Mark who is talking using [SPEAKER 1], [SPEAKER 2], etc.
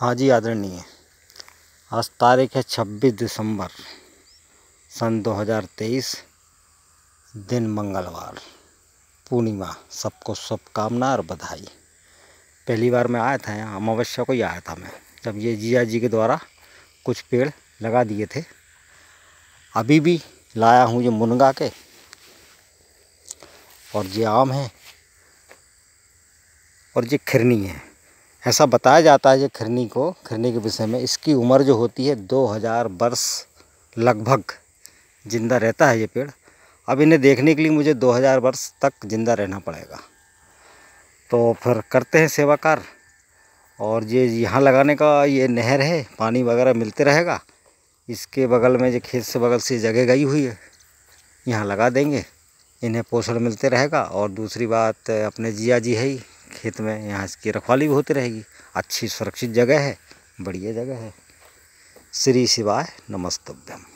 [SPEAKER 1] हाँ जी आदरणीय आज तारीख है छब्बीस दिसंबर सन 2023 दिन मंगलवार पूर्णिमा सबको शुभकामना और बधाई पहली बार मैं आया था यहाँ अमावस्या को ही आया था मैं जब ये जिया जी के द्वारा कुछ पेड़ लगा दिए थे अभी भी लाया हूँ ये मुनगा के और ये आम है और ये खिरनी है ऐसा बताया जाता है ये खिरनी को खिरनी के विषय में इसकी उम्र जो होती है 2000 वर्ष लगभग ज़िंदा रहता है ये पेड़ अब इन्हें देखने के लिए मुझे 2000 वर्ष तक ज़िंदा रहना पड़ेगा तो फिर करते हैं सेवा कार और ये यहाँ लगाने का ये नहर है पानी वगैरह मिलते रहेगा इसके बगल में जो खेत से बगल से जगह गई हुई है यहाँ लगा देंगे इन्हें पोषण मिलते रहेगा और दूसरी बात अपने जिया जी है ही खेत में यहाँ इसकी रखवाली भी होती रहेगी अच्छी सुरक्षित जगह है बढ़िया जगह है श्री शिवाय नमस्तभ्यम